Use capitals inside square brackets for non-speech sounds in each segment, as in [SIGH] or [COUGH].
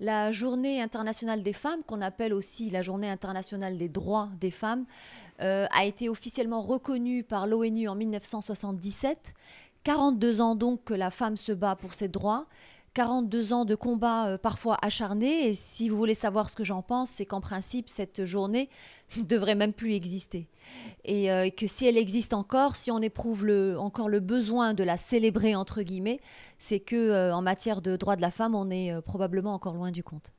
la journée internationale des femmes, qu'on appelle aussi la journée internationale des droits des femmes, euh, a été officiellement reconnue par l'ONU en 1977. 42 ans donc que la femme se bat pour ses droits. 42 ans de combat euh, parfois acharné. Et si vous voulez savoir ce que j'en pense, c'est qu'en principe, cette journée ne [LAUGHS] devrait même plus exister. Euh, et que si elle existe encore, si on éprouve encore le besoin de la célébrer, entre guillemets, c'est que euh, en matière de droits de la femme, on est probablement encore loin du compte.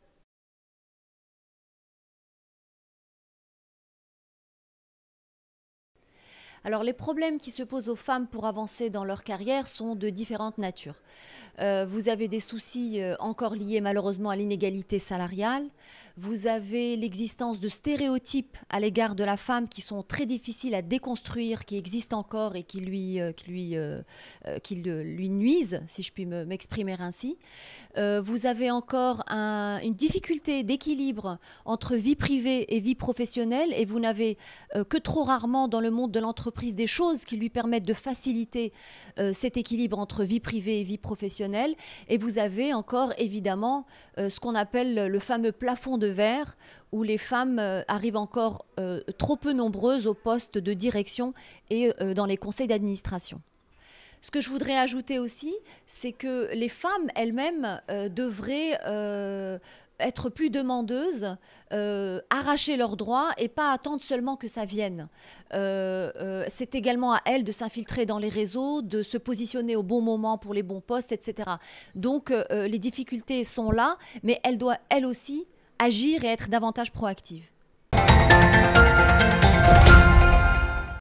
Alors les problèmes qui se posent aux femmes pour avancer dans leur carrière sont de différentes natures. Euh, vous avez des soucis euh, encore liés malheureusement à l'inégalité salariale, vous avez l'existence de stéréotypes à l'égard de la femme qui sont très difficiles à déconstruire, qui existent encore et qui lui, euh, lui, qui lui nuisent, si je puis m'exprimer ainsi. vous avez encore une difficulté d'équilibre entre vie privée et vie professionnelle et vous n'avez que trop rarement dans le monde de l'entreprise prise des choses qui lui permettent de faciliter euh, cet équilibre entre vie privée et vie professionnelle. Et vous avez encore évidemment euh, ce qu'on appelle le fameux plafond de verre où les femmes euh, arrivent encore trop peu nombreuses au poste de direction et dans les conseils d'administration. Ce que je voudrais ajouter aussi, c'est que les femmes elles-mêmes devraient être plus demandeuses, euh, arracher leurs droits et pas attendre seulement que ça vienne. Euh, euh, c'est également à elle de s'infiltrer dans les réseaux, de se positionner au bon moment pour les bons postes, etc. Donc les difficultés sont là, mais elle doit elle aussi agir et être davantage proactive.